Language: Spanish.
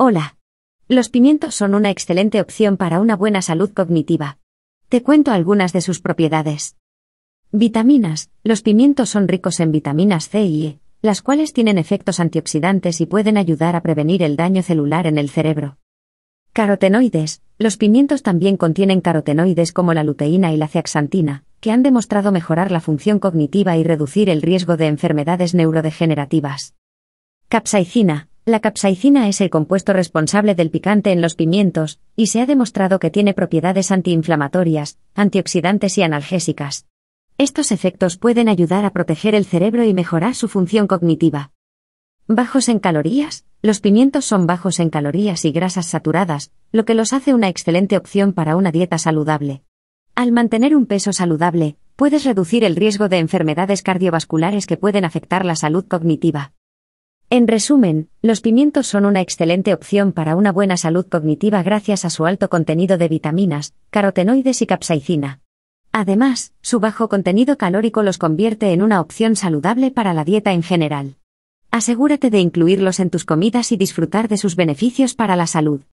Hola. Los pimientos son una excelente opción para una buena salud cognitiva. Te cuento algunas de sus propiedades. Vitaminas. Los pimientos son ricos en vitaminas C y E, las cuales tienen efectos antioxidantes y pueden ayudar a prevenir el daño celular en el cerebro. Carotenoides. Los pimientos también contienen carotenoides como la luteína y la ceaxantina, que han demostrado mejorar la función cognitiva y reducir el riesgo de enfermedades neurodegenerativas. Capsaicina. La capsaicina es el compuesto responsable del picante en los pimientos, y se ha demostrado que tiene propiedades antiinflamatorias, antioxidantes y analgésicas. Estos efectos pueden ayudar a proteger el cerebro y mejorar su función cognitiva. Bajos en calorías, los pimientos son bajos en calorías y grasas saturadas, lo que los hace una excelente opción para una dieta saludable. Al mantener un peso saludable, puedes reducir el riesgo de enfermedades cardiovasculares que pueden afectar la salud cognitiva. En resumen, los pimientos son una excelente opción para una buena salud cognitiva gracias a su alto contenido de vitaminas, carotenoides y capsaicina. Además, su bajo contenido calórico los convierte en una opción saludable para la dieta en general. Asegúrate de incluirlos en tus comidas y disfrutar de sus beneficios para la salud.